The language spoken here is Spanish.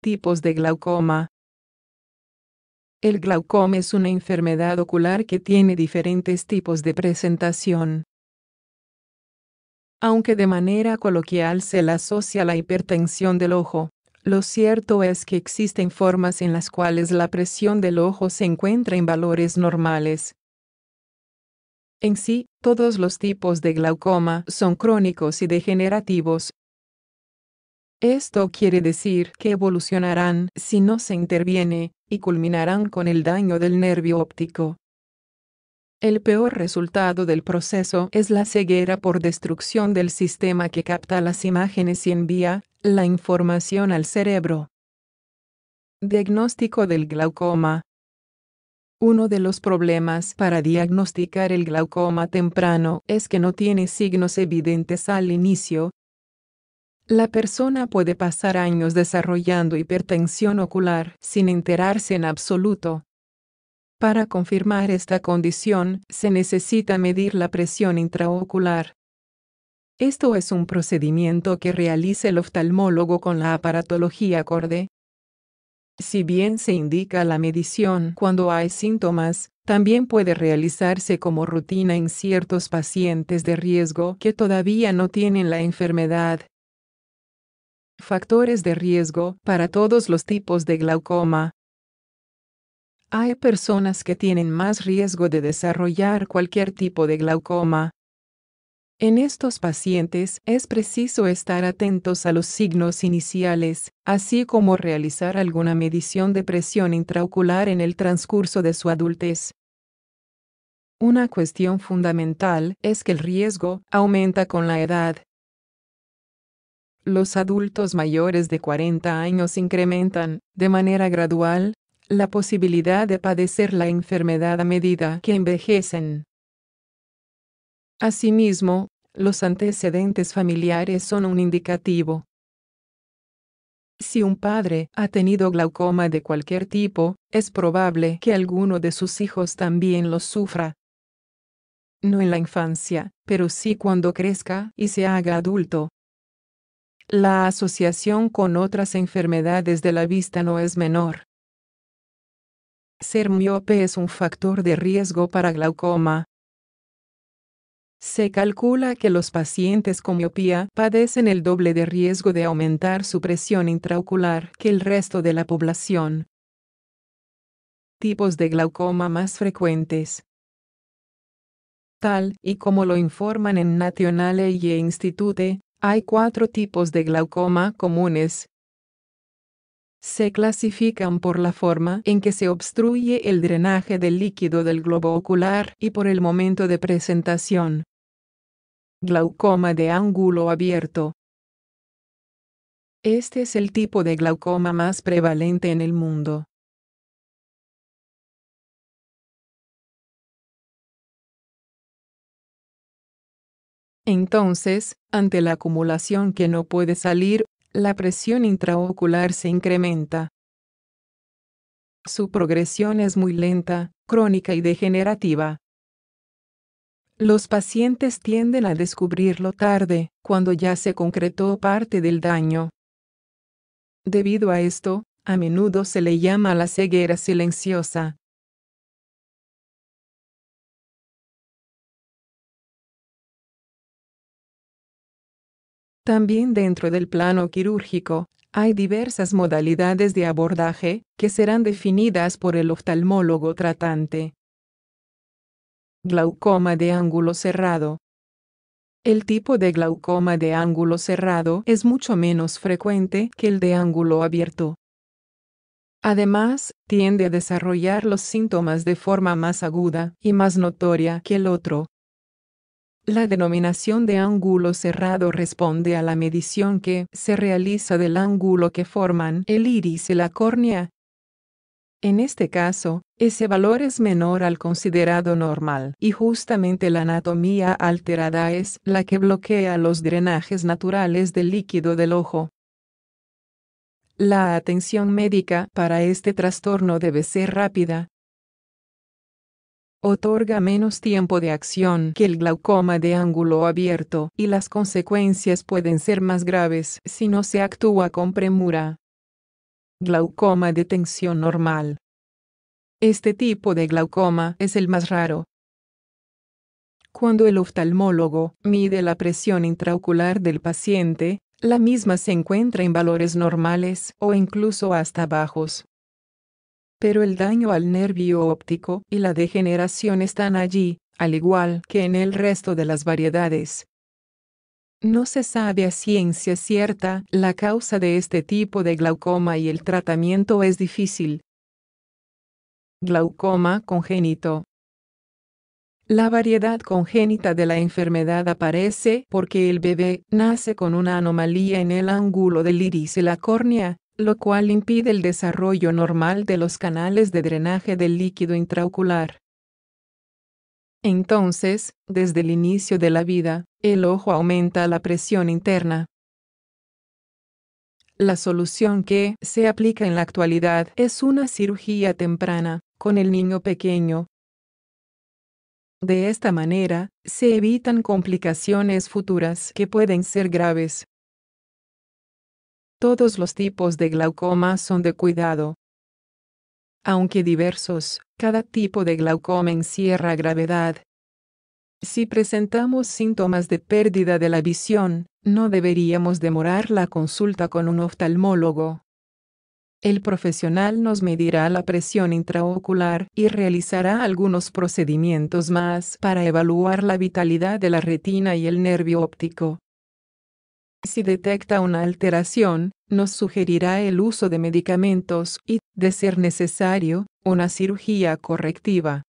Tipos de glaucoma. El glaucoma es una enfermedad ocular que tiene diferentes tipos de presentación. Aunque de manera coloquial se la asocia a la hipertensión del ojo, lo cierto es que existen formas en las cuales la presión del ojo se encuentra en valores normales, en sí, todos los tipos de glaucoma son crónicos y degenerativos. Esto quiere decir que evolucionarán si no se interviene, y culminarán con el daño del nervio óptico. El peor resultado del proceso es la ceguera por destrucción del sistema que capta las imágenes y envía la información al cerebro. Diagnóstico del glaucoma. Uno de los problemas para diagnosticar el glaucoma temprano es que no tiene signos evidentes al inicio. La persona puede pasar años desarrollando hipertensión ocular sin enterarse en absoluto. Para confirmar esta condición, se necesita medir la presión intraocular. Esto es un procedimiento que realiza el oftalmólogo con la aparatología acorde, si bien se indica la medición cuando hay síntomas, también puede realizarse como rutina en ciertos pacientes de riesgo que todavía no tienen la enfermedad. Factores de riesgo para todos los tipos de glaucoma. Hay personas que tienen más riesgo de desarrollar cualquier tipo de glaucoma, en estos pacientes es preciso estar atentos a los signos iniciales, así como realizar alguna medición de presión intraocular en el transcurso de su adultez. Una cuestión fundamental es que el riesgo aumenta con la edad. Los adultos mayores de 40 años incrementan, de manera gradual, la posibilidad de padecer la enfermedad a medida que envejecen. Asimismo, los antecedentes familiares son un indicativo. Si un padre ha tenido glaucoma de cualquier tipo, es probable que alguno de sus hijos también lo sufra. No en la infancia, pero sí cuando crezca y se haga adulto. La asociación con otras enfermedades de la vista no es menor. Ser miope es un factor de riesgo para glaucoma. Se calcula que los pacientes con miopía padecen el doble de riesgo de aumentar su presión intraocular que el resto de la población. Tipos de glaucoma más frecuentes. Tal y como lo informan en Nationale e Institute, hay cuatro tipos de glaucoma comunes. Se clasifican por la forma en que se obstruye el drenaje del líquido del globo ocular y por el momento de presentación. Glaucoma de ángulo abierto. Este es el tipo de glaucoma más prevalente en el mundo. Entonces, ante la acumulación que no puede salir, la presión intraocular se incrementa. Su progresión es muy lenta, crónica y degenerativa. Los pacientes tienden a descubrirlo tarde, cuando ya se concretó parte del daño. Debido a esto, a menudo se le llama la ceguera silenciosa. También dentro del plano quirúrgico, hay diversas modalidades de abordaje, que serán definidas por el oftalmólogo tratante. Glaucoma de ángulo cerrado. El tipo de glaucoma de ángulo cerrado es mucho menos frecuente que el de ángulo abierto. Además, tiende a desarrollar los síntomas de forma más aguda y más notoria que el otro. La denominación de ángulo cerrado responde a la medición que se realiza del ángulo que forman el iris y la córnea, en este caso, ese valor es menor al considerado normal y justamente la anatomía alterada es la que bloquea los drenajes naturales del líquido del ojo. La atención médica para este trastorno debe ser rápida. Otorga menos tiempo de acción que el glaucoma de ángulo abierto y las consecuencias pueden ser más graves si no se actúa con premura. Glaucoma de tensión normal. Este tipo de glaucoma es el más raro. Cuando el oftalmólogo mide la presión intraocular del paciente, la misma se encuentra en valores normales o incluso hasta bajos. Pero el daño al nervio óptico y la degeneración están allí, al igual que en el resto de las variedades, no se sabe a ciencia cierta la causa de este tipo de glaucoma y el tratamiento es difícil. Glaucoma congénito. La variedad congénita de la enfermedad aparece porque el bebé nace con una anomalía en el ángulo del iris y la córnea, lo cual impide el desarrollo normal de los canales de drenaje del líquido intraocular. Entonces, desde el inicio de la vida, el ojo aumenta la presión interna. La solución que se aplica en la actualidad es una cirugía temprana, con el niño pequeño. De esta manera, se evitan complicaciones futuras que pueden ser graves. Todos los tipos de glaucoma son de cuidado. Aunque diversos, cada tipo de glaucoma encierra gravedad si presentamos síntomas de pérdida de la visión, no deberíamos demorar la consulta con un oftalmólogo. El profesional nos medirá la presión intraocular y realizará algunos procedimientos más para evaluar la vitalidad de la retina y el nervio óptico. Si detecta una alteración, nos sugerirá el uso de medicamentos y, de ser necesario, una cirugía correctiva.